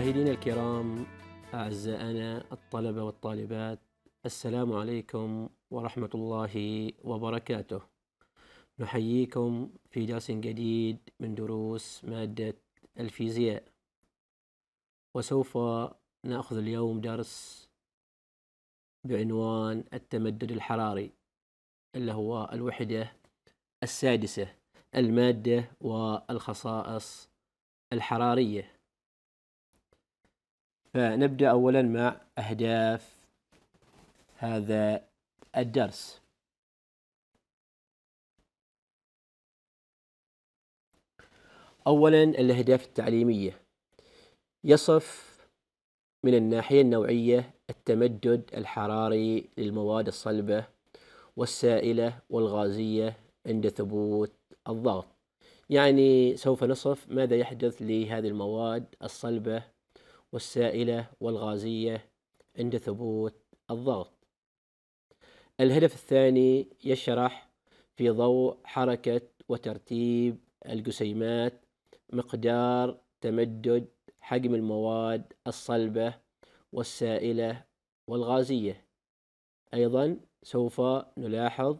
مشاهدينا الكرام أعزائنا الطلبة والطالبات السلام عليكم ورحمة الله وبركاته نحييكم في درس جديد من دروس مادة الفيزياء وسوف نأخذ اليوم درس بعنوان التمدد الحراري اللي هو الوحدة السادسة المادة والخصائص الحرارية فنبدأ أولا مع أهداف هذا الدرس أولا الأهداف التعليمية يصف من الناحية النوعية التمدد الحراري للمواد الصلبة والسائلة والغازية عند ثبوت الضغط يعني سوف نصف ماذا يحدث لهذه المواد الصلبة والسائلة والغازية عند ثبوت الضغط الهدف الثاني يشرح في ضوء حركة وترتيب الجسيمات مقدار تمدد حجم المواد الصلبة والسائلة والغازية أيضا سوف نلاحظ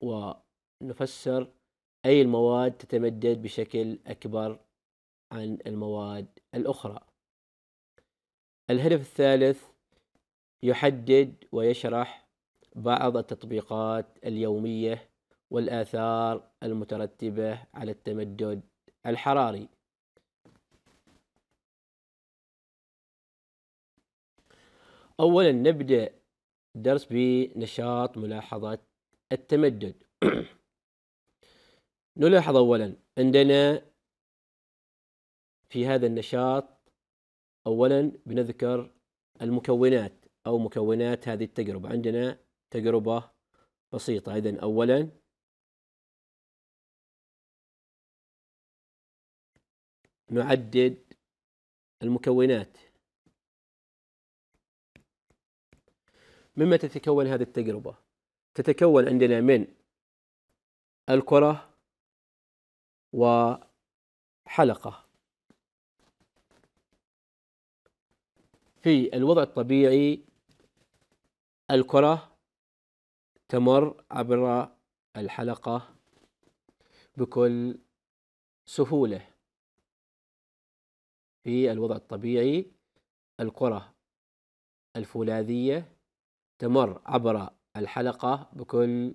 ونفسر أي المواد تتمدد بشكل أكبر عن المواد الأخرى الهدف الثالث يحدد ويشرح بعض التطبيقات اليومية والآثار المترتبة على التمدد الحراري أولا نبدأ درس بنشاط ملاحظة التمدد نلاحظ أولا عندنا في هذا النشاط اولا بنذكر المكونات او مكونات هذه التجربه عندنا تجربه بسيطه اذا اولا نعدد المكونات مما تتكون هذه التجربه تتكون عندنا من الكره وحلقه في الوضع الطبيعي الكرة تمر عبر الحلقة بكل سهولة في الوضع الطبيعي الكرة الفولاذية تمر عبر الحلقة بكل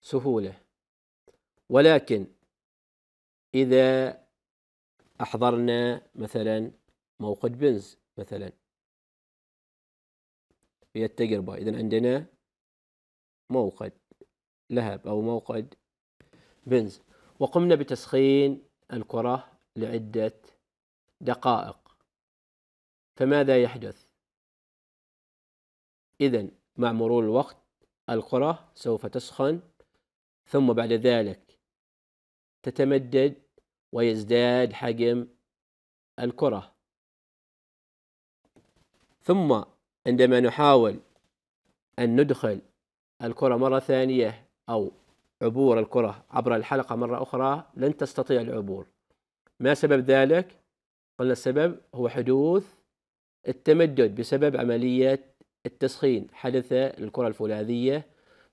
سهولة ولكن إذا أحضرنا مثلا موقد بنز مثلا هي التجربة إذا عندنا موقد لهب أو موقد بنز وقمنا بتسخين الكرة لعدة دقائق فماذا يحدث؟ إذا مع مرور الوقت الكرة سوف تسخن ثم بعد ذلك تتمدد ويزداد حجم الكرة ثم عندما نحاول أن ندخل الكرة مرة ثانية أو عبور الكرة عبر الحلقة مرة أخرى لن تستطيع العبور ما سبب ذلك؟ قلنا السبب هو حدوث التمدد بسبب عملية التسخين حدث الكرة الفولاذية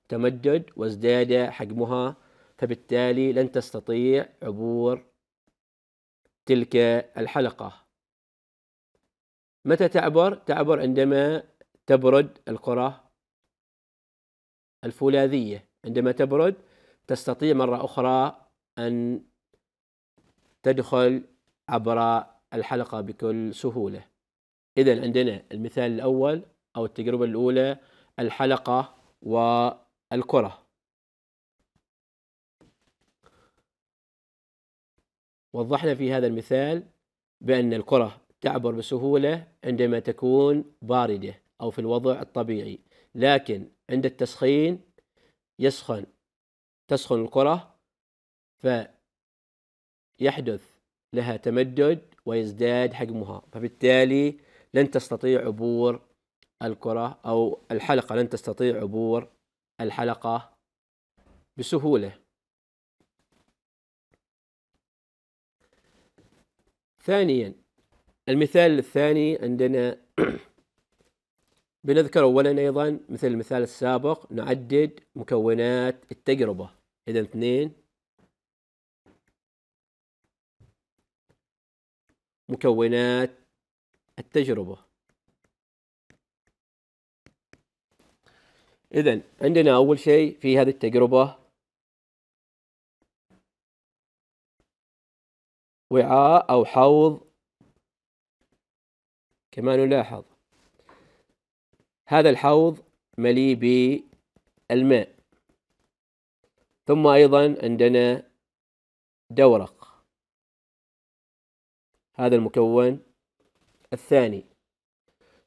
تمدد وازداد حجمها فبالتالي لن تستطيع عبور تلك الحلقة متى تعبر؟ تعبر عندما تبرد القرى الفولاذية عندما تبرد تستطيع مرة أخرى أن تدخل عبر الحلقة بكل سهولة إذا عندنا المثال الأول أو التجربة الأولى الحلقة والكرة وضحنا في هذا المثال بأن الكرة تعبر بسهولة عندما تكون باردة أو في الوضع الطبيعي لكن عند التسخين يسخن تسخن الكرة فيحدث لها تمدد ويزداد حجمها فبالتالي لن تستطيع عبور الكرة أو الحلقة لن تستطيع عبور الحلقة بسهولة ثانيا المثال الثاني عندنا بنذكر أولا أيضا مثل المثال السابق نعدد مكونات التجربة إذا اثنين مكونات التجربة إذا عندنا أول شيء في هذه التجربة وعاء أو حوض كما نلاحظ هذا الحوض مليء بالماء ثم أيضا عندنا دورق هذا المكون الثاني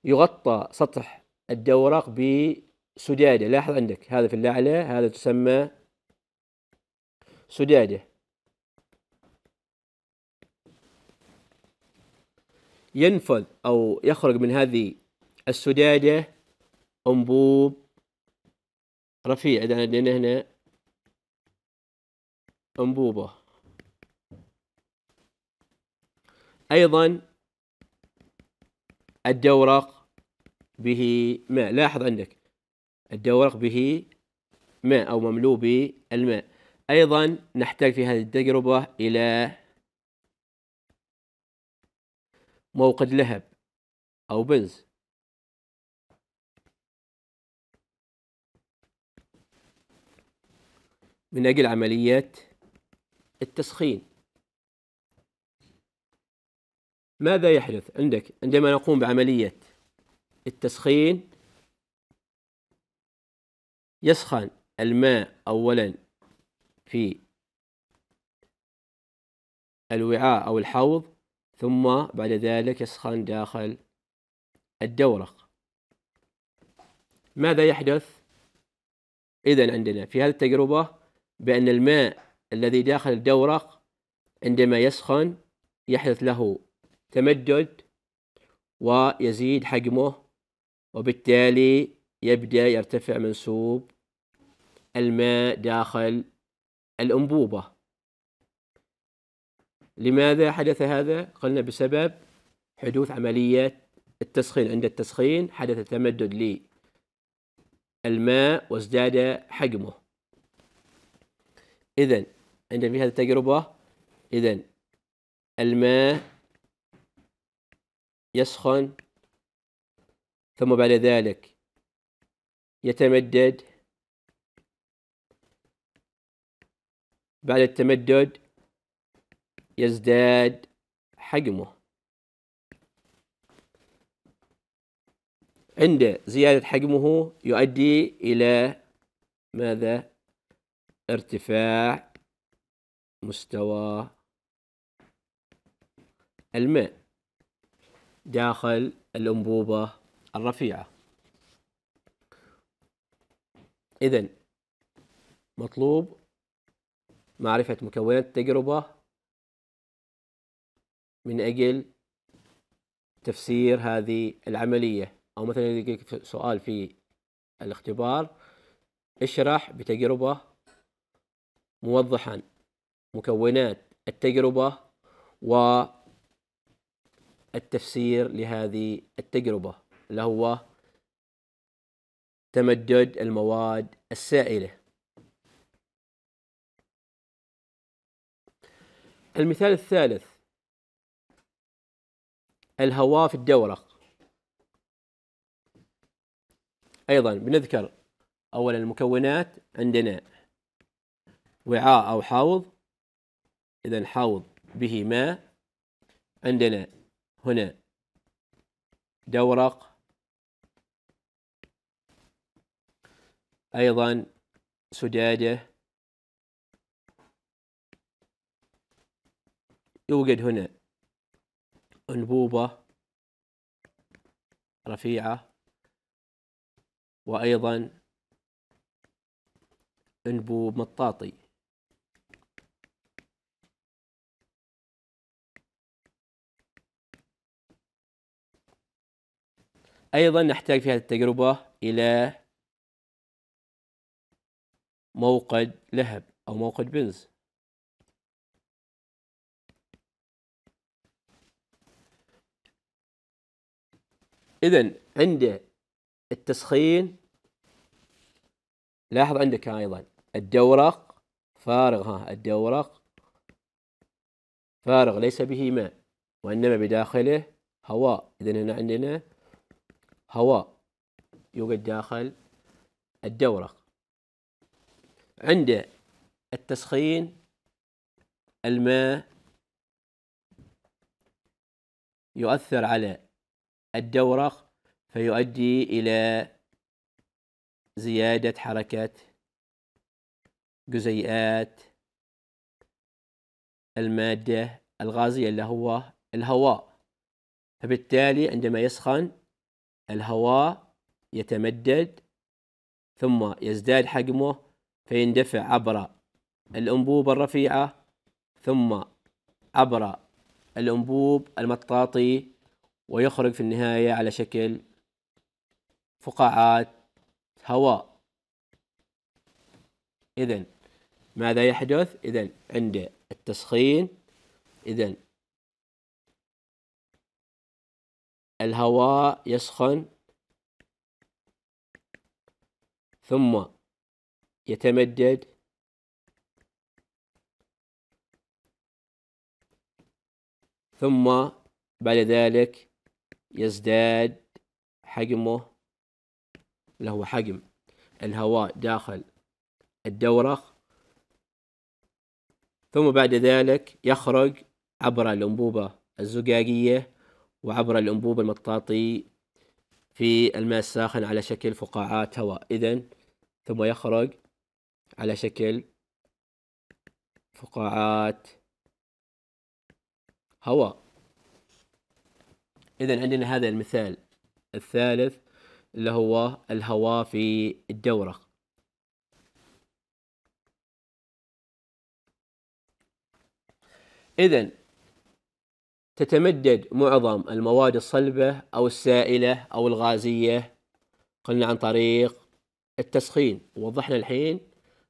يغطى سطح الدورق بسدادة لاحظ عندك هذا في الأعلى هذا تسمى سدادة ينفذ أو يخرج من هذه السدادة أنبوب رفيع إذا عندنا هنا أنبوبة أيضا الدورق به ماء لاحظ عندك الدورق به ماء أو مملوء بالماء أيضا نحتاج في هذه التجربة إلى موقد لهب أو بنز من أجل عمليات التسخين ماذا يحدث عندك عندما نقوم بعملية التسخين يسخن الماء أولا في الوعاء أو الحوض ثم بعد ذلك يسخن داخل الدورق ماذا يحدث إذا عندنا في هذه التجربة بأن الماء الذي داخل الدورق عندما يسخن يحدث له تمدد ويزيد حجمه وبالتالي يبدأ يرتفع منسوب الماء داخل الأنبوبة لماذا حدث هذا؟ قلنا بسبب حدوث عملية التسخين عند التسخين حدث تمدد للماء وازداد حجمه إذا عندنا في هذه التجربة إذا الماء يسخن ثم بعد ذلك يتمدد بعد التمدد يزداد حجمه عند زيادة حجمه يؤدي إلى ماذا؟ ارتفاع مستوى الماء داخل الأنبوبة الرفيعة إذا مطلوب معرفة مكونات التجربة من اجل تفسير هذه العمليه او مثلا يجيك سؤال في الاختبار اشرح بتجربه موضحا مكونات التجربه و التفسير لهذه التجربه اللي هو تمدد المواد السائله المثال الثالث الهواء في الدورة أيضا بنذكر أولا المكونات عندنا وعاء أو حوض إذا حوض به ماء عندنا هنا دورق أيضا سدادة يوجد هنا أنبوبة رفيعة وأيضا أنبوب مطاطي أيضا نحتاج في هذه التجربة إلى موقد لهب أو موقد بنز اذا عنده التسخين لاحظ عندك ايضا الدورق فارغ ها الدورق فارغ ليس به ماء وانما بداخله هواء اذا هنا عندنا هواء يوجد داخل الدورق عنده التسخين الماء يؤثر على الدورق فيؤدي إلى زيادة حركة جزيئات المادة الغازية اللي هو الهواء فبالتالي عندما يسخن الهواء يتمدد ثم يزداد حجمه فيندفع عبر الأنبوب الرفيعة ثم عبر الأنبوب المطاطي ويخرج في النهاية على شكل فقاعات هواء إذا ماذا يحدث؟ إذا عند التسخين إذا الهواء يسخن ثم يتمدد ثم بعد ذلك يزداد حجمه اللي هو حجم الهواء داخل الدورة ثم بعد ذلك يخرج عبر الأنبوبة الزجاجية وعبر الأنبوبة المطاطي في الماء الساخن على شكل فقاعات هواء إذا ثم يخرج على شكل فقاعات هواء إذا عندنا هذا المثال الثالث اللي هو الهواء في الدورة إذا تتمدد معظم المواد الصلبة أو السائلة أو الغازية قلنا عن طريق التسخين وضحنا الحين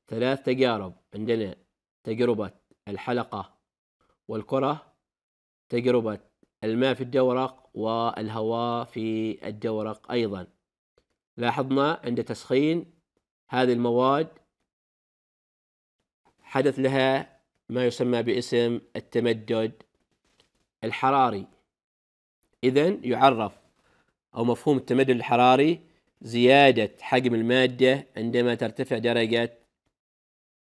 ثلاث تجارب عندنا تجربة الحلقة والكرة تجربة الماء في الدورق والهواء في الدورق أيضا لاحظنا عند تسخين هذه المواد حدث لها ما يسمى باسم التمدد الحراري إذا يعرف أو مفهوم التمدد الحراري زيادة حجم المادة عندما ترتفع درجة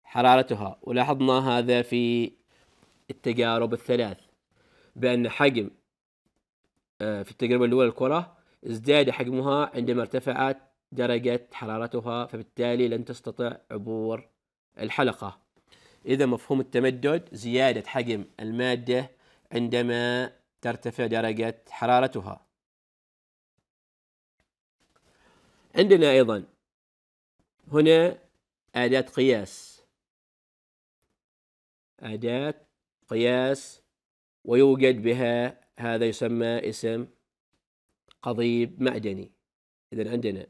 حرارتها ولاحظنا هذا في التجارب الثلاث بأن حجم في التجربة الأولى الكرة ازداد حجمها عندما ارتفعت درجة حرارتها فبالتالي لن تستطيع عبور الحلقة إذا مفهوم التمدد زيادة حجم المادة عندما ترتفع درجة حرارتها عندنا أيضا هنا أداة قياس أداة قياس ويوجد بها هذا يسمى اسم قضيب معدني إذا عندنا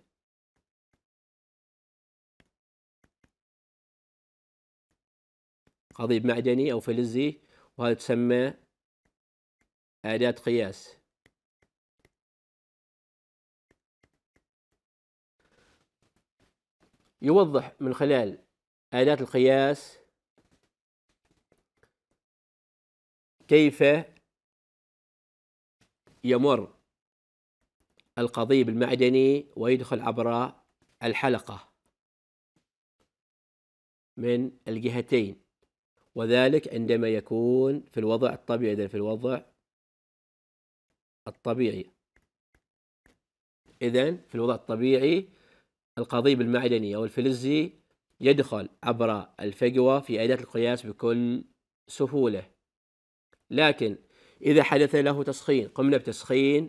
قضيب معدني أو فلزي وهذا تسمى أداة قياس يوضح من خلال آلات القياس كيف يمر القضيب المعدني ويدخل عبر الحلقة من الجهتين وذلك عندما يكون في الوضع الطبيعي إذا في الوضع الطبيعي إذا في الوضع الطبيعي القضيب المعدني أو الفلزي يدخل عبر الفجوة في أداة القياس بكل سهولة لكن إذا حدث له تسخين قمنا بتسخين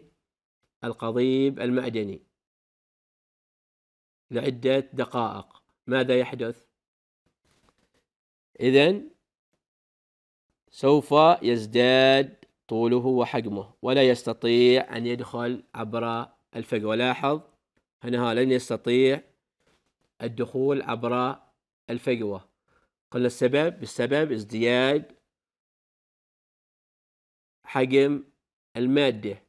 القضيب المعدني لعدة دقائق ماذا يحدث؟ إذا سوف يزداد طوله وحجمه ولا يستطيع أن يدخل عبر الفجوة لاحظ هنا لن يستطيع الدخول عبر الفجوة قلنا السبب السبب ازدياد حجم المادة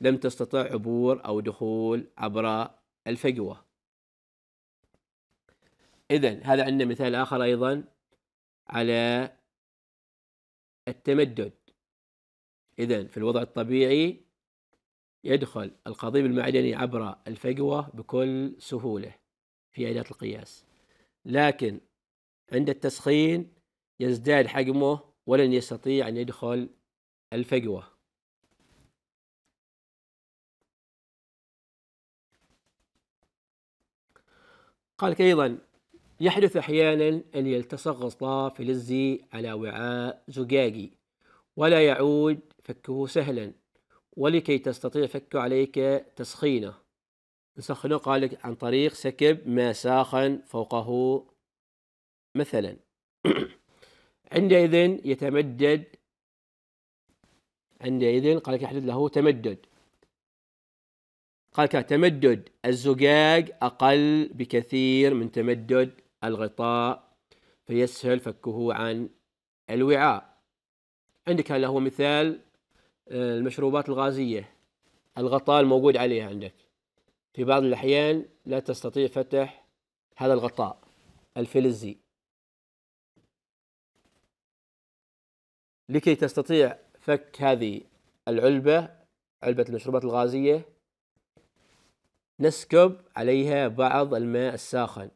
لم تستطع عبور أو دخول عبر الفجوة إذا هذا عندنا مثال آخر أيضا على التمدد إذا في الوضع الطبيعي يدخل القضيب المعدني عبر الفجوة بكل سهولة في أداة القياس لكن عند التسخين يزداد حجمه ولن يستطيع أن يدخل الفجوة قال أيضا يحدث أحيانا أن يلتصق غصاء فلزي على وعاء زجاجي ولا يعود فكه سهلا ولكي تستطيع فكه عليك تسخينه نسخنه قال عن طريق سكب ما ساخن فوقه مثلا عندئذ يتمدد عندئذ قال يحدث له تمدد قال تمدد الزجاج أقل بكثير من تمدد الغطاء فيسهل فكه عن الوعاء عندك هذا هو مثال آه، المشروبات الغازية الغطاء الموجود عليها عندك في بعض الأحيان لا تستطيع فتح هذا الغطاء الفلزي لكي تستطيع فك هذه العلبة علبة المشروبات الغازية نسكب عليها بعض الماء الساخن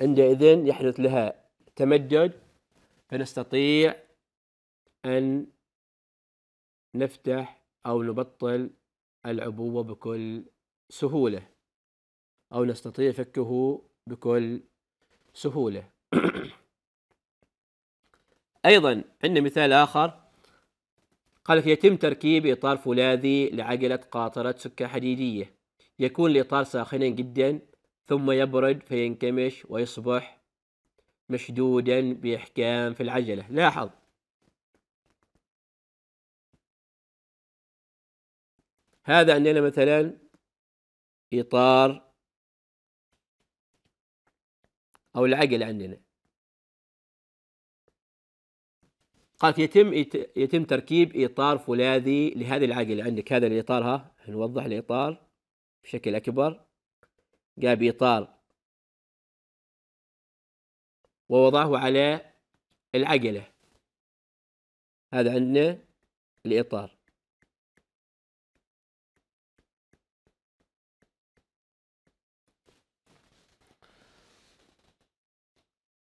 عندئذ يحدث لها تمدد فنستطيع أن نفتح أو نبطل العبوة بكل سهولة أو نستطيع فكه بكل سهولة أيضا عندنا مثال آخر قال يتم تركيب إطار فولاذي لعجلة قاطرة سكة حديدية يكون الإطار ساخنا جدا ثم يبرد فينكمش ويصبح مشدودا بإحكام في العجلة لاحظ هذا عندنا مثلا إطار أو العجلة عندنا قالت يتم يتم تركيب اطار فولاذي لهذه العجله يعني عندك هذا الاطار ها نوضح الاطار بشكل اكبر جاب اطار ووضعه على العجله هذا عندنا الاطار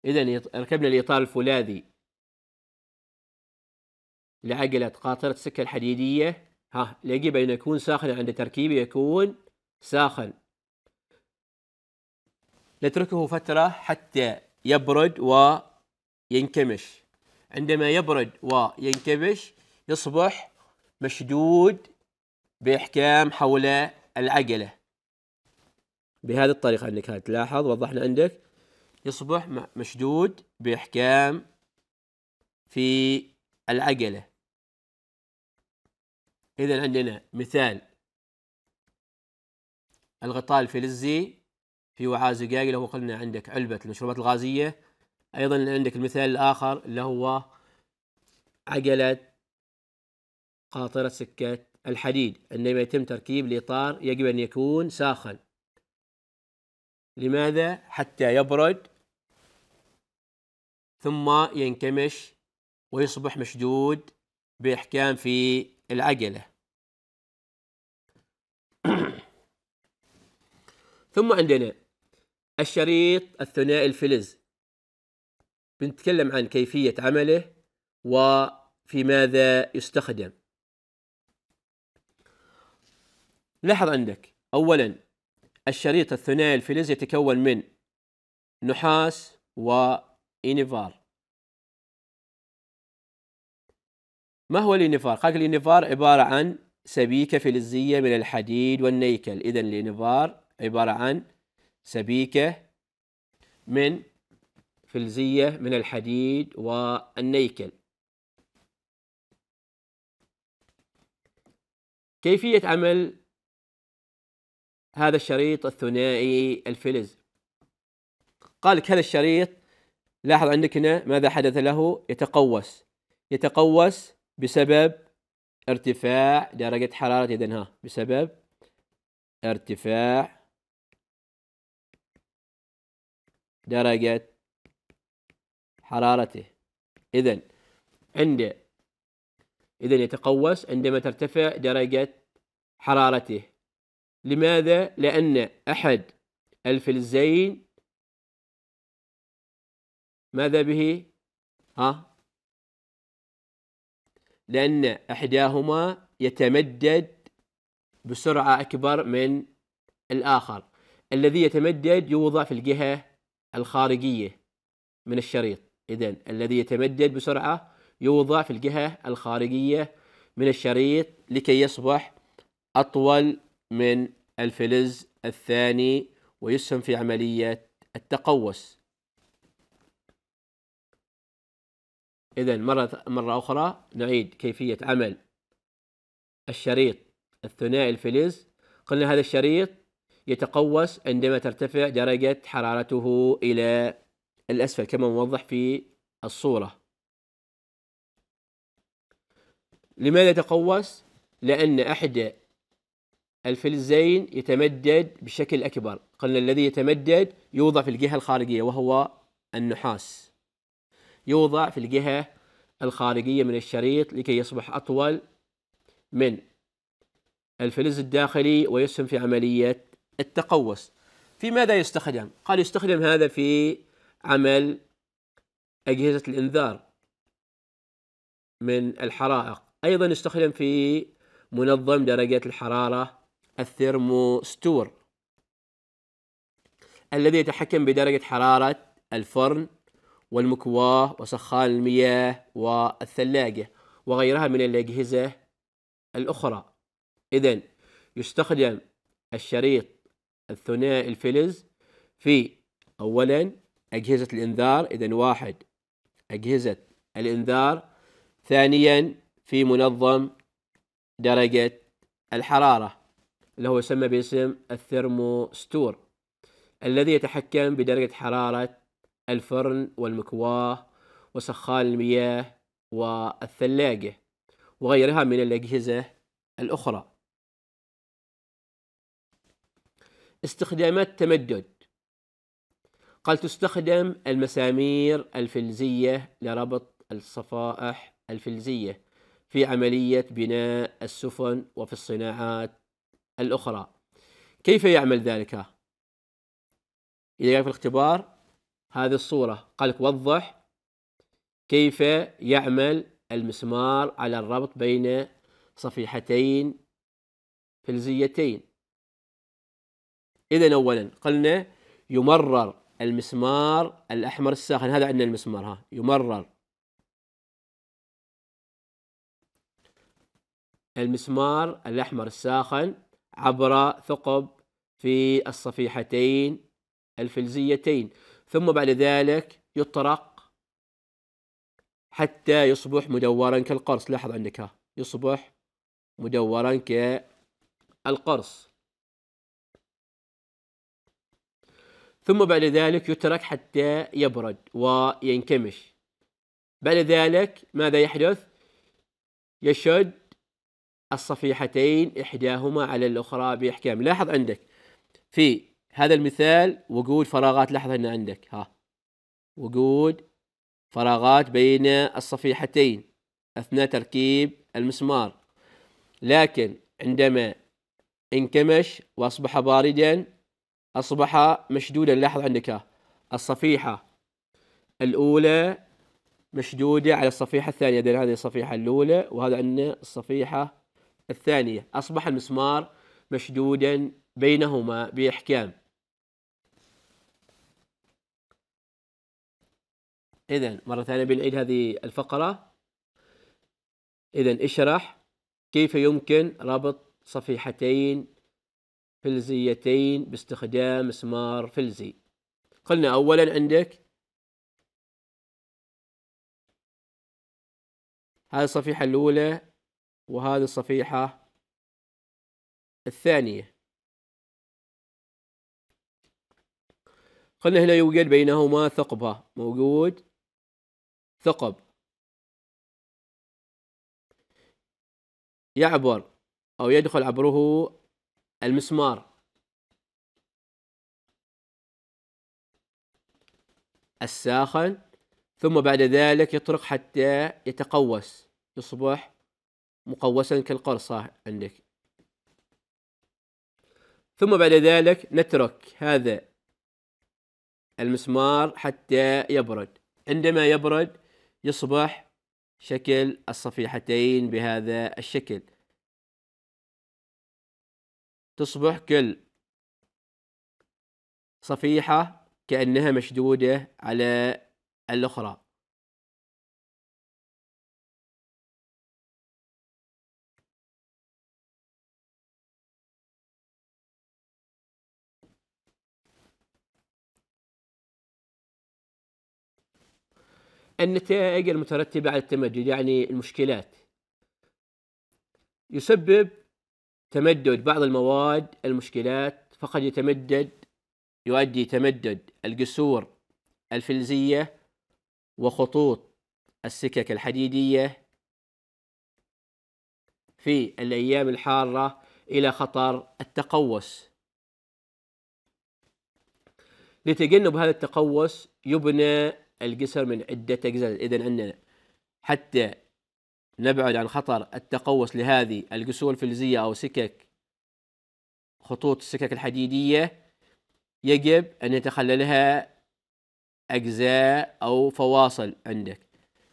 اذا ركبنا الاطار الفولاذي لعجلة قاطرة السكة الحديدية ها يجب أن يكون ساخن عند تركيبه يكون ساخن نتركه فترة حتى يبرد وينكمش عندما يبرد وينكمش يصبح مشدود بإحكام حول العجلة بهذه الطريقة أنك تلاحظ وضحنا عندك يصبح مشدود بإحكام في العجلة إذا عندنا مثال الغطاء الفلزي في وعاء زجاجي اللي هو قلنا عندك علبة المشروبات الغازية أيضا عندك المثال الآخر اللي هو عجلة قاطرة سكة الحديد عندما يتم تركيب الإطار يجب أن يكون ساخن لماذا؟ حتى يبرد ثم ينكمش ويصبح مشدود بإحكام في العجلة ثم عندنا الشريط الثنائي الفلز بنتكلم عن كيفية عمله وفي ماذا يستخدم لاحظ عندك أولا الشريط الثنائي الفلز يتكون من نحاس وإنيفار ما هو الانفار؟ قال الانفار عبارة عن سبيكة فلزية من الحديد والنيكل إذا الانفار عبارة عن سبيكة من فلزية من الحديد والنيكل كيفية عمل هذا الشريط الثنائي الفلز قال لك هذا الشريط لاحظ عندك هنا ماذا حدث له يتقوس يتقوس بسبب ارتفاع درجة حرارة إذن ها بسبب ارتفاع درجة حرارته إذن عند إذن يتقوس عندما ترتفع درجة حرارته لماذا؟ لأن أحد الفلزين ماذا به؟ ها لأن إحداهما يتمدد بسرعة أكبر من الآخر الذي يتمدد يوضع في الجهة الخارجية من الشريط إذا الذي يتمدد بسرعة يوضع في الجهة الخارجية من الشريط لكي يصبح أطول من الفلز الثاني ويسهم في عملية التقوس إذا مرة مرة أخرى نعيد كيفية عمل الشريط الثنائي الفلز قلنا هذا الشريط يتقوس عندما ترتفع درجة حرارته إلى الأسفل كما موضح في الصورة لماذا يتقوس؟ لأن أحد الفلزين يتمدد بشكل أكبر قلنا الذي يتمدد يوضع في الجهة الخارجية وهو النحاس يوضع في الجهة الخارجية من الشريط لكي يصبح أطول من الفلز الداخلي ويسهم في عملية التقوس في ماذا يستخدم؟ قال يستخدم هذا في عمل أجهزة الإنذار من الحرائق أيضا يستخدم في منظم درجة الحرارة الثيرموستور الذي يتحكم بدرجة حرارة الفرن والمكواة وسخان المياه والثلاجة وغيرها من الأجهزة الأخرى إذا يستخدم الشريط الثنائي الفلز في أولا أجهزة الإنذار إذا واحد أجهزة الإنذار ثانيا في منظم درجة الحرارة اللي هو يسمى باسم الثرموستور الذي يتحكم بدرجة حرارة الفرن والمكواه وسخان المياه والثلاجة وغيرها من الأجهزة الأخرى استخدامات تمدد قد تستخدم المسامير الفلزية لربط الصفائح الفلزية في عملية بناء السفن وفي الصناعات الأخرى كيف يعمل ذلك؟ إذا في الاختبار هذه الصورة قال لك وضح كيف يعمل المسمار على الربط بين صفيحتين فلزيتين إذا أولا قلنا يمرر المسمار الأحمر الساخن هذا عندنا المسمار ها يمرر المسمار الأحمر الساخن عبر ثقب في الصفيحتين الفلزيتين ثم بعد ذلك يطرق حتى يصبح مدورا كالقرص لاحظ عندك يصبح مدورا كالقرص ثم بعد ذلك يترك حتى يبرد وينكمش بعد ذلك ماذا يحدث يشد الصفيحتين إحداهما على الأخرى بإحكام لاحظ عندك في هذا المثال وجود فراغات لحظة هنا عندك ها وجود فراغات بين الصفيحتين أثناء تركيب المسمار لكن عندما انكمش وأصبح باردا أصبح مشدودا لاحظ عندك ها الصفيحة الأولى مشدودة على الصفيحة الثانية إذن هذه الصفيحة الأولى وهذا عندنا الصفيحة الثانية أصبح المسمار مشدودا بينهما بإحكام إذا مرة ثانية بنعيد هذه الفقرة إذا اشرح كيف يمكن ربط صفيحتين فلزيتين باستخدام مسمار فلزي قلنا أولا عندك هذه الصفيحة الأولى وهذه الصفيحة الثانية قلنا هنا يوجد بينهما ثقبة موجود ثقب يعبر أو يدخل عبره المسمار الساخن ثم بعد ذلك يطرق حتى يتقوس يصبح مقوسا كالقرصة عندك ثم بعد ذلك نترك هذا المسمار حتى يبرد عندما يبرد يصبح شكل الصفيحتين بهذا الشكل تصبح كل صفيحة كأنها مشدودة على الأخرى النتائج المترتبة على التمدد يعني المشكلات يسبب تمدد بعض المواد المشكلات فقد يتمدد يؤدي تمدد الجسور الفلزية وخطوط السكك الحديدية في الأيام الحارة إلى خطر التقوس لتجنب هذا التقوس يبنى الجسر من عدة أجزاء إذا عندنا حتى نبعد عن خطر التقوس لهذه الجسور الفلزية أو سكك خطوط السكك الحديدية يجب أن يتخللها أجزاء أو فواصل عندك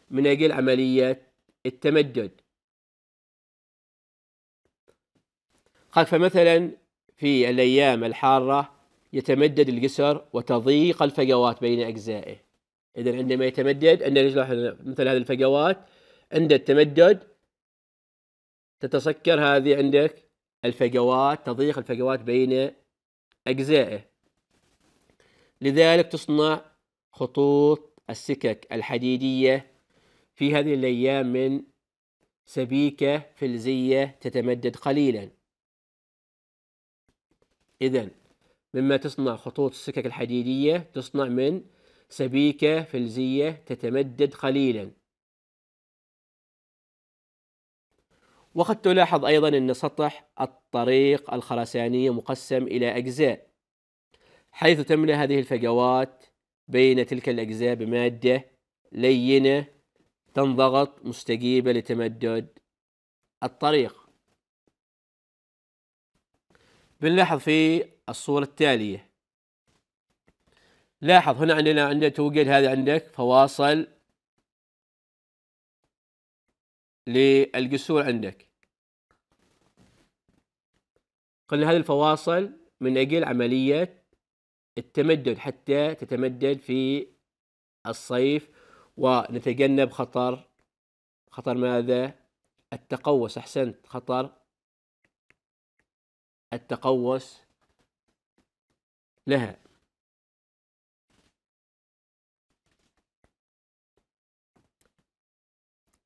من أجل عملية التمدد قد فمثلا في الأيام الحارة يتمدد الجسر وتضيق الفجوات بين أجزائه اذا عندما يتمدد عند مثل هذه الفجوات عند التمدد تتسكر هذه عندك الفجوات تضيق الفجوات بين اجزائه لذلك تصنع خطوط السكك الحديديه في هذه الايام من سبيكه فلزيه تتمدد قليلا اذا مما تصنع خطوط السكك الحديديه تصنع من سبيكة فلزية تتمدد قليلا وقد تلاحظ أيضا أن سطح الطريق الخرسانية مقسم إلى أجزاء حيث تملأ هذه الفجوات بين تلك الأجزاء بمادة لينة تنضغط مستجيبة لتمدد الطريق بنلاحظ في الصورة التالية لاحظ هنا عندنا عندنا توجد هذا عندك فواصل للجسور عندك قلنا هذه الفواصل من أجل عملية التمدد حتى تتمدد في الصيف ونتجنب خطر خطر ماذا؟ التقوس أحسنت خطر التقوس لها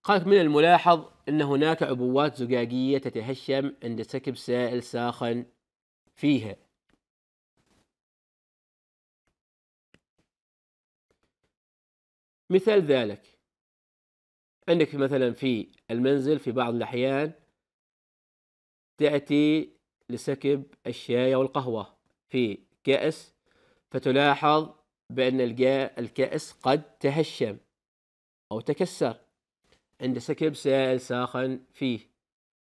قالت من الملاحظ أن هناك عبوات زجاجية تتهشم عند سكب سائل ساخن فيها مثال ذلك عندك مثلا في المنزل في بعض الأحيان تأتي لسكب الشاي أو القهوة في كأس فتلاحظ بأن الكأس قد تهشم أو تكسر عند سكب سائل ساخن فيه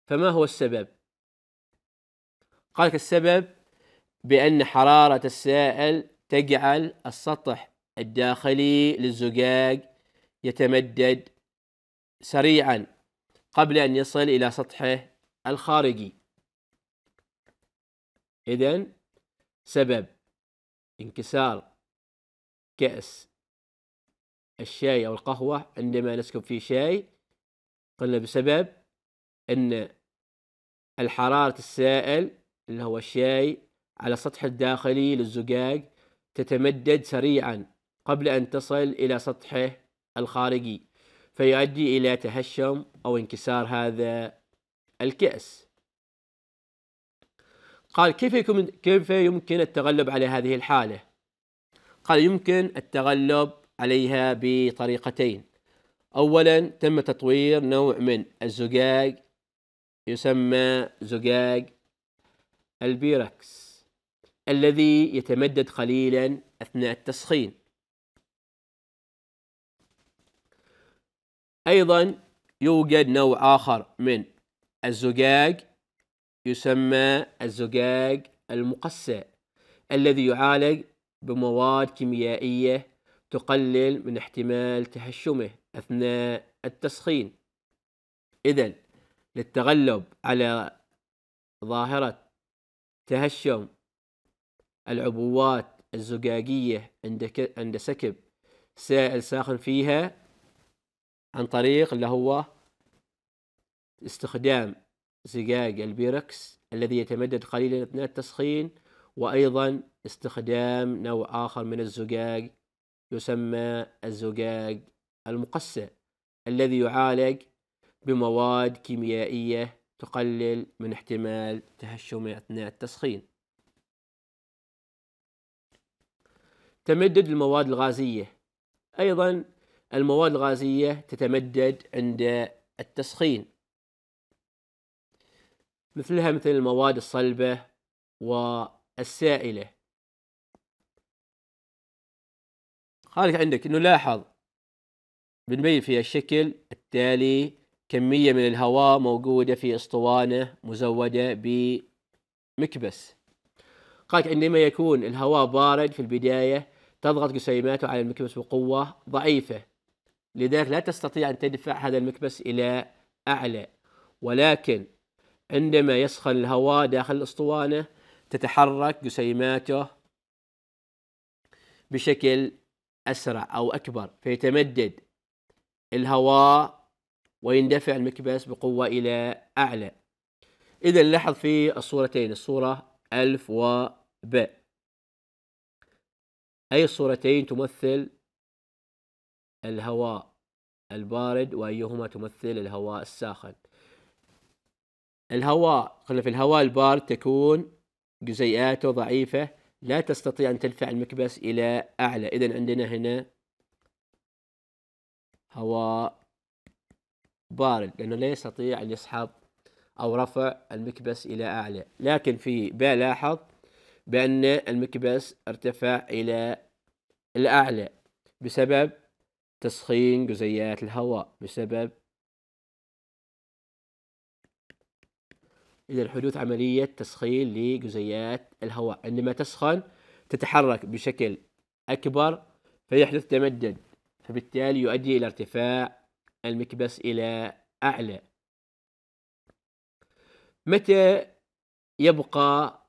فما هو السبب قالك السبب بأن حرارة السائل تجعل السطح الداخلي للزجاج يتمدد سريعا قبل أن يصل إلى سطحه الخارجي إذا سبب انكسار كأس الشاي أو القهوة عندما نسكب فيه شاي قلنا بسبب أن الحرارة السائل اللي هو الشاي على السطح الداخلي للزجاج تتمدد سريعا قبل أن تصل إلى سطحه الخارجي فيؤدي إلى تهشم أو انكسار هذا الكأس قال كيف يمكن كيف يمكن التغلب على هذه الحالة؟ قال يمكن التغلب عليها بطريقتين أولا تم تطوير نوع من الزجاج يسمى زجاج البيركس الذي يتمدد قليلا أثناء التسخين أيضا يوجد نوع آخر من الزجاج يسمى الزجاج المقسى الذي يعالج بمواد كيميائية تقلل من احتمال تهشمه أثناء التسخين إذا للتغلب على ظاهرة تهشم العبوات الزجاجية عند سكب سائل ساخن فيها عن طريق اللي هو استخدام زجاج البيركس الذي يتمدد قليلا أثناء التسخين وأيضا استخدام نوع آخر من الزجاج يسمى الزجاج المقسى الذي يعالج بمواد كيميائية تقلل من احتمال تهشمه أثناء التسخين تمدد المواد الغازية أيضا المواد الغازية تتمدد عند التسخين مثلها مثل المواد الصلبة والسائلة خليك عندك نلاحظ بنبين فيها الشكل التالي كمية من الهواء موجودة في اسطوانة مزودة بمكبس قالت عندما يكون الهواء بارد في البداية تضغط جسيماته على المكبس بقوة ضعيفة لذلك لا تستطيع أن تدفع هذا المكبس إلى أعلى ولكن عندما يسخن الهواء داخل الأسطوانة تتحرك جسيماته بشكل أسرع أو أكبر فيتمدد الهواء ويندفع المكبس بقوة إلى أعلى إذا لاحظ في الصورتين الصورة ألف و ب أي الصورتين تمثل الهواء البارد وأيهما تمثل الهواء الساخن الهواء قلنا في الهواء البارد تكون جزيئاته ضعيفة لا تستطيع أن تدفع المكبس إلى أعلى إذا عندنا هنا هواء بارد لأنه لا يستطيع أن يسحب أو رفع المكبس إلى أعلى لكن في بلاحظ بأن المكبس ارتفع إلى الأعلى بسبب تسخين جزيئات الهواء بسبب إذا حدوث عملية تسخين لجزيئات الهواء عندما تسخن تتحرك بشكل أكبر فيحدث تمدد فبالتالي يؤدي إلى ارتفاع المكبس إلى أعلى متى يبقى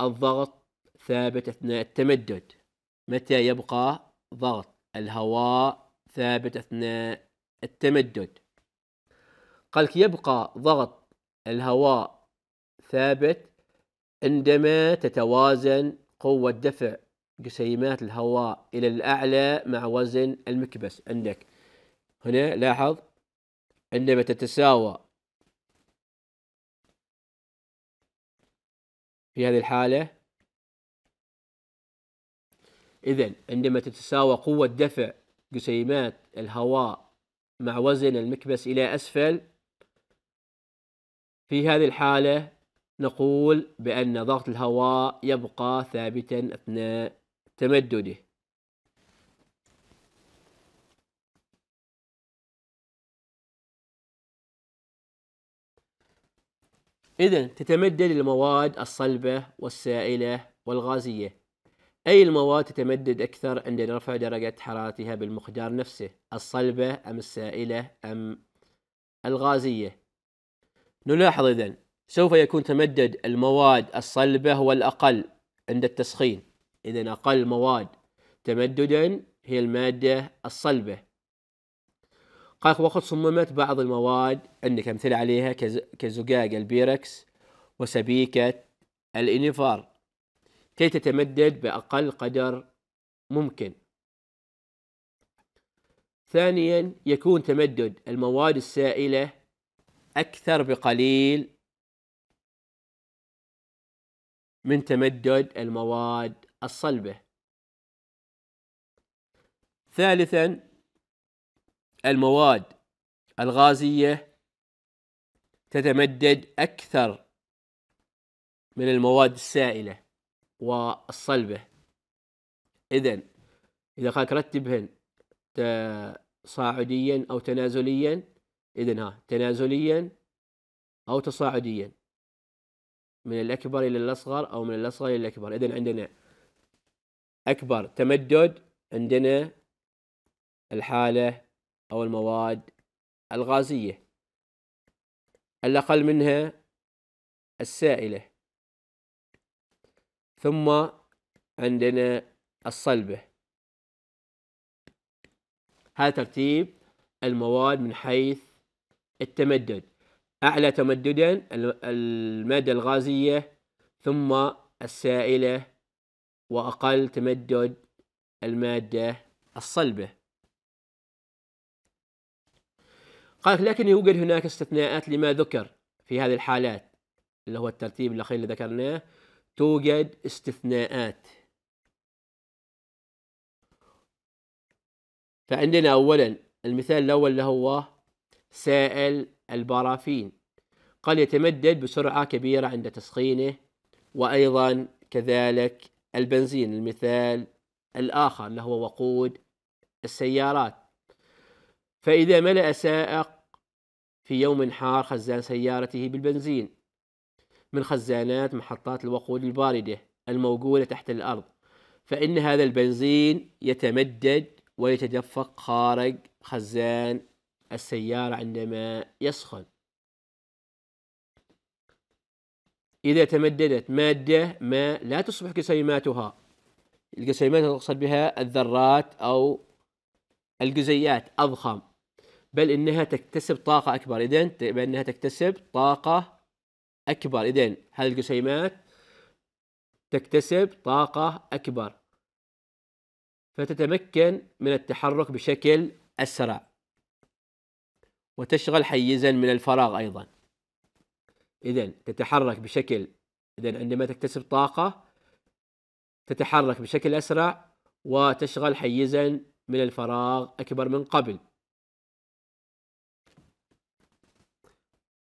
الضغط ثابت أثناء التمدد متى يبقى ضغط الهواء ثابت أثناء التمدد قالك يبقى ضغط الهواء ثابت عندما تتوازن قوة دفع جسيمات الهواء إلى الأعلى مع وزن المكبس عندك هنا لاحظ عندما تتساوى في هذه الحالة إذا عندما تتساوى قوة دفع جسيمات الهواء مع وزن المكبس إلى أسفل في هذه الحالة نقول بأن ضغط الهواء يبقى ثابتا أثناء تمدده إذا تتمدد المواد الصلبة والسائلة والغازية أي المواد تتمدد أكثر عند رفع درجة حرارتها بالمقدار نفسه الصلبة أم السائلة أم الغازية نلاحظ إذن سوف يكون تمدد المواد الصلبة هو الأقل عند التسخين إذا أقل مواد تمددا هي المادة الصلبة قال وقد صممت بعض المواد عندك أمثلة عليها كزجاج البيركس وسبيكة الإنفار كي تتمدد بأقل قدر ممكن ثانيا يكون تمدد المواد السائلة أكثر بقليل من تمدد المواد الصلبة ثالثا المواد الغازية تتمدد أكثر من المواد السائلة والصلبة إذا إذا خلك رتبهن تصاعديا أو تنازليا إذا ها تنازليا أو تصاعديا من الأكبر إلى الأصغر أو من الأصغر إلى الأكبر إذا عندنا أكبر تمدد عندنا الحالة أو المواد الغازية الأقل منها السائلة ثم عندنا الصلبة هذا ترتيب المواد من حيث التمدد أعلى تمددا المادة الغازية ثم السائلة وأقل تمدد المادة الصلبة قالت لكن يوجد هناك استثناءات لما ذكر في هذه الحالات اللي هو الترتيب الأخير اللي ذكرناه توجد استثناءات فعندنا أولا المثال الأول اللي هو سائل البرافين قال يتمدد بسرعة كبيرة عند تسخينه وأيضا كذلك البنزين المثال الآخر اللي هو وقود السيارات فإذا ملأ سائق في يوم حار خزان سيارته بالبنزين من خزانات محطات الوقود الباردة الموجودة تحت الأرض فإن هذا البنزين يتمدد ويتدفق خارج خزان السيارة عندما يسخن إذا تمددت مادة ما لا تصبح جسيماتها الجسيمات تقصد بها الذرات أو الجزيئات أضخم بل إنها تكتسب طاقة أكبر إذن بل إنها تكتسب طاقة أكبر إذن هذه الجسيمات تكتسب طاقة أكبر فتتمكن من التحرك بشكل أسرع وتشغل حيزا من الفراغ أيضا اذا تتحرك بشكل اذا عندما تكتسب طاقه تتحرك بشكل اسرع وتشغل حيزا من الفراغ اكبر من قبل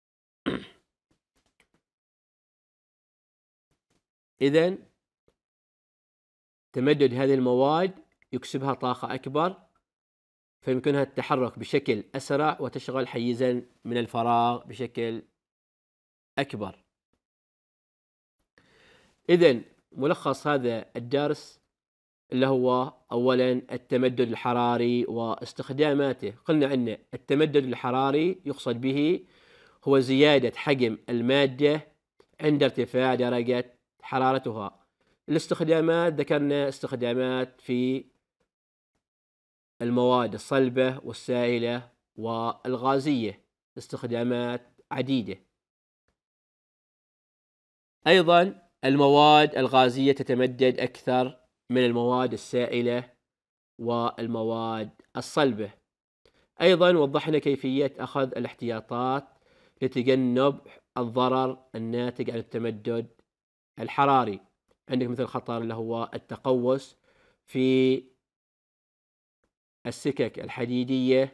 إذا تمدد هذه المواد يكسبها طاقة أكبر فيمكنها التحرك بشكل أسرع وتشغل حيزا من الفراغ بشكل أكبر إذا ملخص هذا الدرس اللي هو أولا التمدد الحراري واستخداماته قلنا أن التمدد الحراري يقصد به هو زيادة حجم المادة عند ارتفاع درجة حرارتها الاستخدامات ذكرنا استخدامات في المواد الصلبة والسائلة والغازية استخدامات عديدة أيضا المواد الغازية تتمدد أكثر من المواد السائلة والمواد الصلبة أيضا وضحنا كيفية أخذ الاحتياطات لتجنب الضرر الناتج عن التمدد الحراري عندك مثل خطر اللي هو التقوس في السكك الحديدية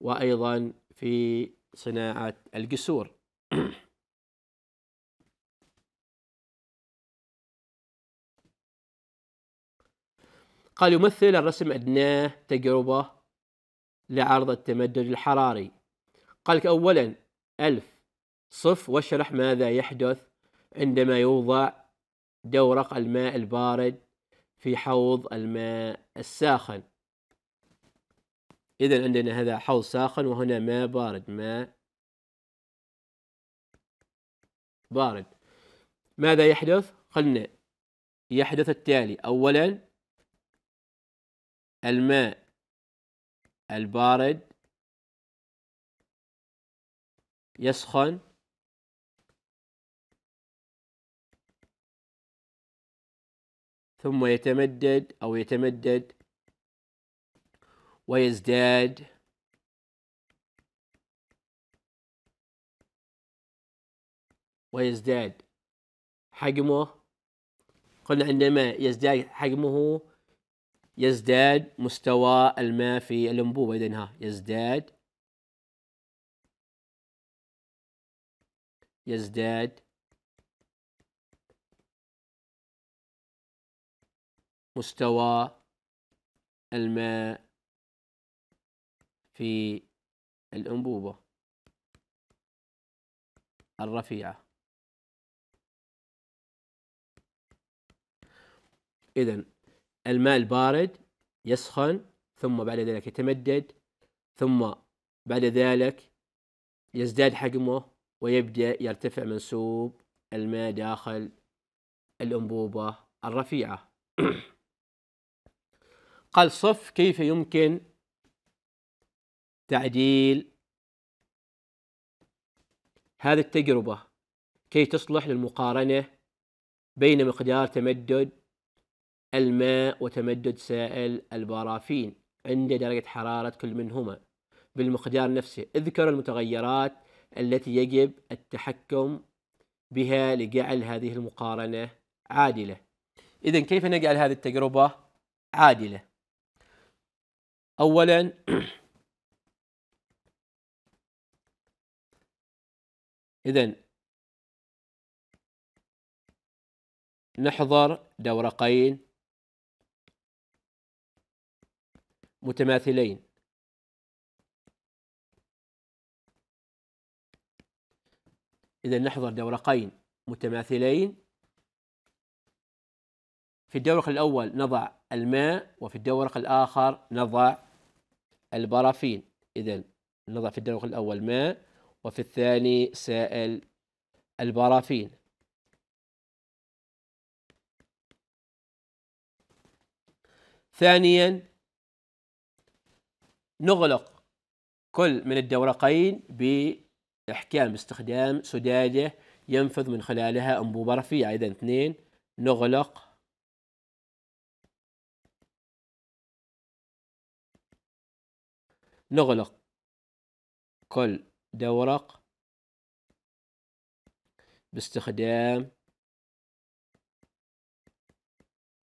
وأيضا في صناعة الجسور قال يمثل الرسم أدناه تجربة لعرض التمدد الحراري قال لك أولا ألف صف واشرح ماذا يحدث عندما يوضع دورق الماء البارد في حوض الماء الساخن إذا عندنا هذا حوض ساخن وهنا ماء بارد ماء بارد ماذا يحدث؟ قلنا يحدث التالي أولا الماء البارد يسخن ثم يتمدد أو يتمدد ويزداد ويزداد حجمه قلنا عندما يزداد حجمه يزداد مستوى الماء في الأنبوبة إذن ها يزداد يزداد مستوى الماء في الأنبوبة الرفيعة إذن الماء البارد يسخن ثم بعد ذلك يتمدد ثم بعد ذلك يزداد حجمه ويبدأ يرتفع منسوب الماء داخل الأنبوبة الرفيعة قال صف كيف يمكن تعديل هذه التجربة كي تصلح للمقارنة بين مقدار تمدد الماء وتمدد سائل البارافين عند درجة حرارة كل منهما بالمقدار نفسه اذكر المتغيرات التي يجب التحكم بها لجعل هذه المقارنة عادلة إذا كيف نجعل هذه التجربة عادلة أولا إذا نحضر دورقين متماثلين إذا نحضر دورقين متماثلين في الدورق الأول نضع الماء وفي الدورق الآخر نضع البرافين إذا نضع في الدورق الأول ماء وفي الثاني سائل البرافين ثانيا نغلق كل من الدورقين بإحكام استخدام سدادة ينفذ من خلالها أنبوبة رفيعة إذا اثنين نغلق نغلق كل دورق باستخدام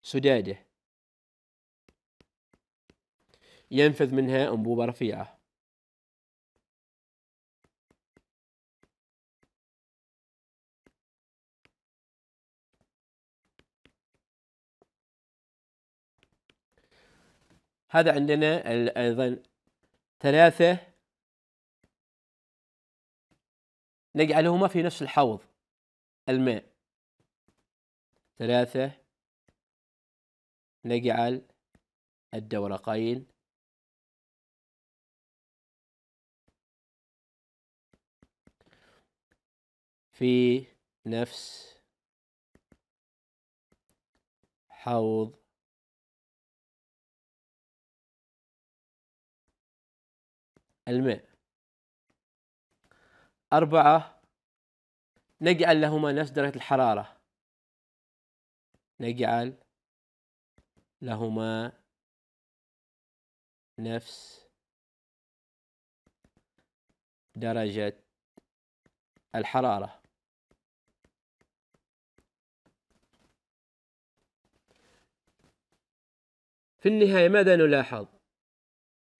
سداده ينفذ منها أنبوبة رفيعة هذا عندنا أيضا ثلاثة نجعلهما في نفس الحوض الماء ثلاثة نجعل الدورقين في نفس حوض الماء أربعة نجعل لهما نفس درجة الحرارة نجعل لهما نفس درجة الحرارة في النهاية ماذا نلاحظ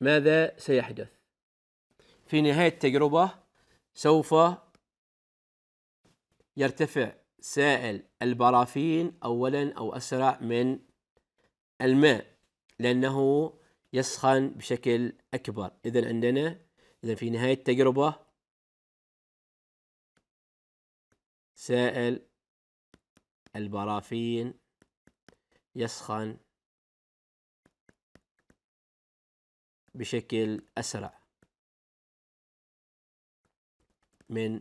ماذا سيحدث في نهاية التجربة سوف يرتفع سائل البرافين أولا أو أسرع من الماء لأنه يسخن بشكل أكبر إذا عندنا إذا في نهاية التجربة سائل البرافين يسخن بشكل أسرع من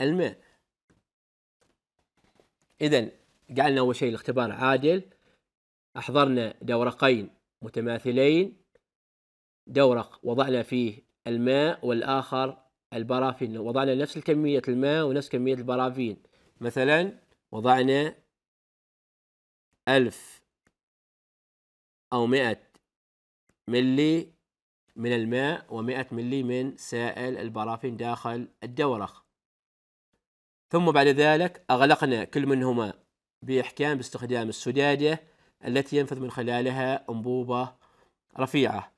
الماء إذا جعلنا أول شيء الاختبار عادل أحضرنا دورقين متماثلين دورق وضعنا فيه الماء والآخر البرافين وضعنا نفس الكمية الماء ونفس كمية البرافين مثلا وضعنا ألف أو مئة ملي من الماء و100 ملي من سائل البرافين داخل الدورق ثم بعد ذلك أغلقنا كل منهما بإحكام باستخدام السدادة التي ينفذ من خلالها أنبوبة رفيعة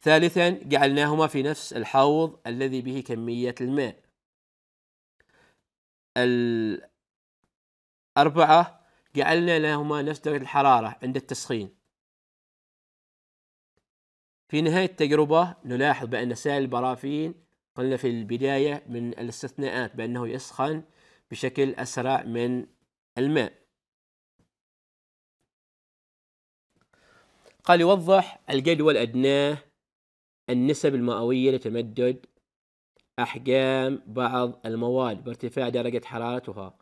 ثالثا جعلناهما في نفس الحوض الذي به كمية الماء الأربعة جعلنا لهما نفس درجة الحرارة عند التسخين في نهاية التجربة نلاحظ بأن سائل البرافين قلنا في البداية من الاستثناءات بأنه يسخن بشكل أسرع من الماء قال يوضح الجدول أدناه النسب المئوية لتمدد أحجام بعض المواد بارتفاع درجة حرارتها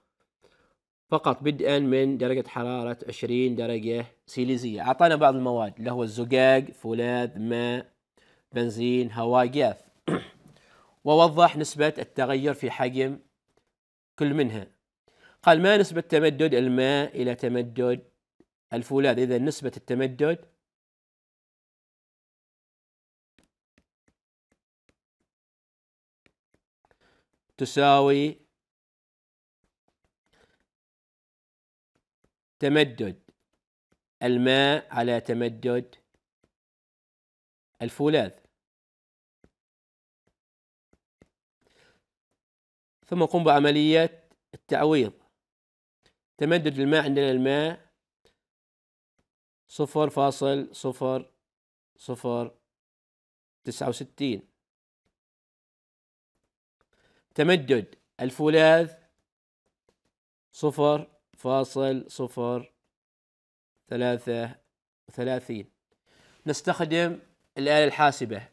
فقط بدءا من درجة حرارة 20 درجة سيليزية أعطانا بعض المواد اللي هو الزجاج فولاذ ماء بنزين هواء جاف ووضح نسبة التغير في حجم كل منها قال ما نسبة تمدد الماء إلى تمدد الفولاذ إذا نسبة التمدد تساوي تمدد الماء على تمدد الفولاذ ثم قم بعملية التعويض تمدد الماء عندنا الماء صفر فاصل صفر صفر تسعة وستين تمدد الفولاذ صفر فاصل صفر ثلاثة وثلاثين نستخدم الآلة الحاسبة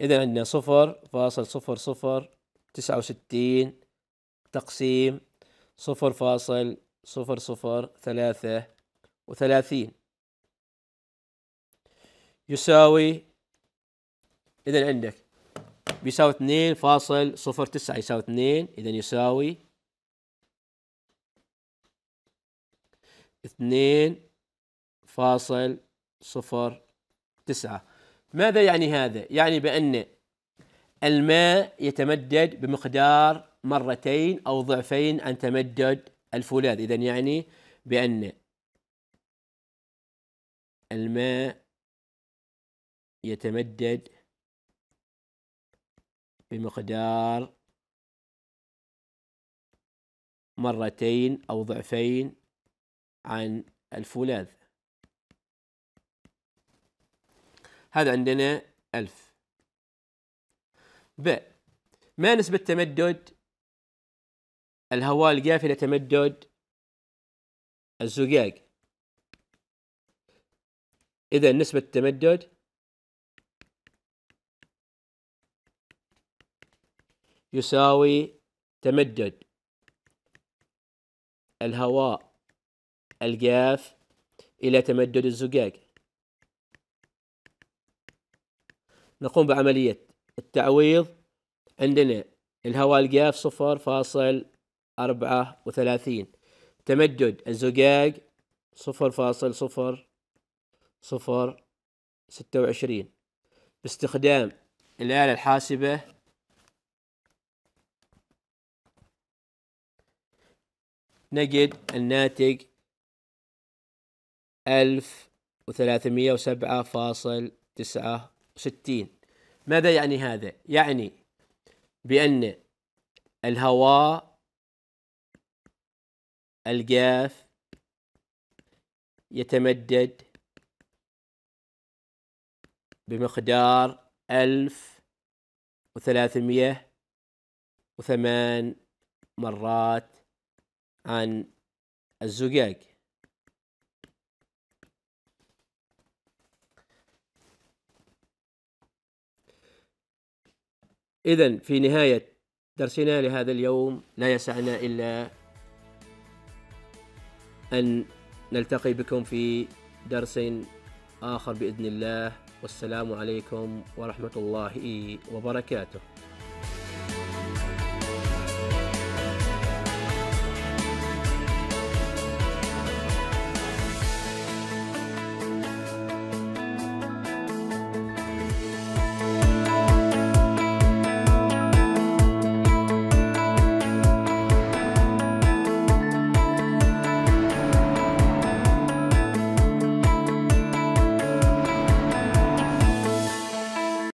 إذا عندنا صفر فاصل صفر صفر تسعة وستين تقسيم صفر فاصل صفر صفر ثلاثة وثلاثين يساوي إذا عندك بيساوي 2.09 يساوي 2 إذا يساوي 2.09 ماذا يعني هذا؟ يعني بأن الماء يتمدد بمقدار مرتين أو ضعفين عن تمدد الفولاذ إذا يعني بأن الماء يتمدد بمقدار مرتين أو ضعفين عن الفولاذ هذا عندنا ألف ب ما نسبة تمدد الهواء الجاف لتمدد تمدد الزجاج إذا نسبة التمدد يساوي تمدد الهواء الجاف إلى تمدد الزجاج نقوم بعملية التعويض عندنا الهواء الجاف صفر فاصل أربعة وثلاثين تمدد الزجاج صفر فاصل صفر صفر ستة وعشرين باستخدام الآلة الحاسبة نجد الناتج ألف وثلاثمية وسبعة فاصل تسعة وستين ماذا يعني هذا؟ يعني بأن الهواء الجاف يتمدد بمقدار ألف وثلاثمية وثمان مرات عن الزجاج إذا في نهاية درسنا لهذا اليوم لا يسعنا إلا أن نلتقي بكم في درس آخر بإذن الله والسلام عليكم ورحمة الله وبركاته